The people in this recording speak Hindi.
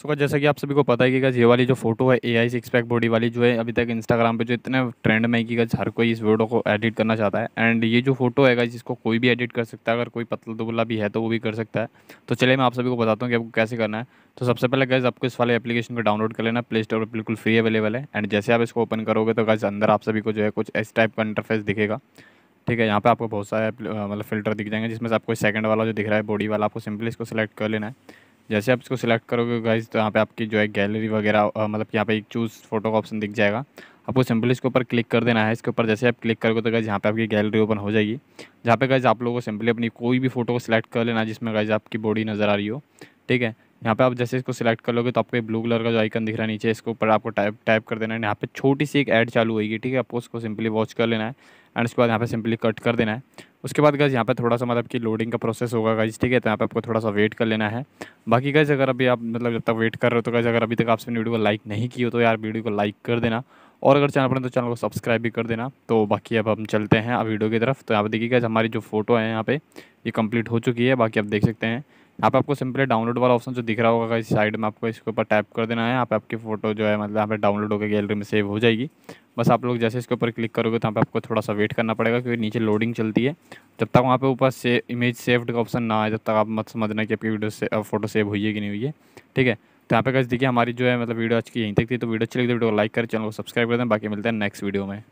सो जैसा कि आप सभी को पता है कि ये वाली जो फोटो है A I six pack body वाली जो है अभी तक इंस्टाग्राम पे जो इतने ट्रेंड में है कि हर कोई इस वीडियो को एडिट करना चाहता है एंड ये जो फोटो है जिसको कोई भी एडिट कर सकता है अगर कोई पतला दुबला भी है तो वो भी कर सकता है तो चलिए मैं आप सभी को बताता हूँ कि आपको कैसे करना है तो सबसे पहले गैस आपको इस वाले एप्लीकेशन को डाउनलोड कर लेना प्ले स्टोर बिल्कुल फ्री अवेलेबल है एंड जैसे आप इसको ओपन करोगे तो गैस अंदर आप सभी को जो है कुछ इस टाइप का इंटरफेस दिखेगा ठीक है यहाँ पे आपको बहुत सारे मतलब फिल्टर दिख जाएंगे जिसमें से आपको सेकंड वाला जो दिख रहा है बॉडी वाला आपको सिंपली इसको सेलेक्ट कर लेना है जैसे आप इसको सिलेक्ट करोगे गाइज तो यहाँ पे आपकी जो है गैलरी वगैरह मतलब यहाँ पे एक चूज़ फोटो का ऑप्शन दिख जाएगा आपको सिंपली इसके ऊपर क्लिक कर देना है इसके ऊपर जैसे आप क्लिक करोगे तो गाइज यहाँ पे आपकी गैलरी ओपन हो जाएगी जहाँ पे गाइज आप लोगों को सिंपली अपनी कोई भी फोटो को सिलेक्ट कर लेना जिसमें गाइज आपकी बॉडी नज़र आ रही हो ठीक है यहाँ पे आप जैसे इसको सिलेक्ट कर लोगे तो आपको ब्लू कलर का जो आइकन दिख रहा है नीचे इसके ऊपर आपको टाइप टाइप कर देना है यहाँ पे छोटी सी एक ऐड चालू होगी ठीक है आपको उसको सिंपली वॉच कर लेना है एंड उसके बाद यहाँ पे सिंपली कट कर देना है उसके बाद गज़ यहाँ पे थोड़ा सा मतलब कि लोडिंग का प्रोसेस होगा गज़ ठीक है तो यहाँ पे आपको थोड़ा सा वेट कर लेना है बाकी गज़ अगर अभी आप मतलब जब तक वेट कर रहे हो तो गज़ अगर अभी तक आपने वीडियो को लाइक नहीं की हो तो यार वीडियो को लाइक कर देना और अगर चैनल पर तो चैनल को सब्सक्राइब भी कर देना तो बाकी अब हम चलते हैं अब वीडियो की तरफ तो यहाँ पर देखिए गज़ हमारी जो फोटो है यहाँ पे ये कम्प्लीट हो चुकी है बाकी आप देख सकते हैं यहाँ पे आपको सिंपली डाउनलोड वाला ऑप्शन जो दिख रहा होगा इस साइड में आपको इसके ऊपर टैप कर देना है यहाँ पे आपकी फ़ोटो जो है मतलब यहाँ पे डाउनलोड होकर गैलरी में सेव हो जाएगी बस आप लोग जैसे इसके ऊपर क्लिक करोगे तो यहाँ पे आपको थोड़ा सा वेट करना पड़ेगा क्योंकि नीचे लोडिंग चलती है जब तक वहाँ पे ऊपर से इमेज सेव्ड का ऑप्शन ना आए जब तक आप मत समझना कि आपकी वीडियो से फोटो सेव हुई है कि नहीं हुई है ठीक है तो यहाँ पे कैसे देखिए हमारी जो है मतलब वीडियो आज की यहीं तक थी तो वीडियो अच्छी लगी तो वीडियो को लाइक करें चैनल को सब्सक्राइब कर दें बाकी मिलते हैं नेक्स्ट वीडियो में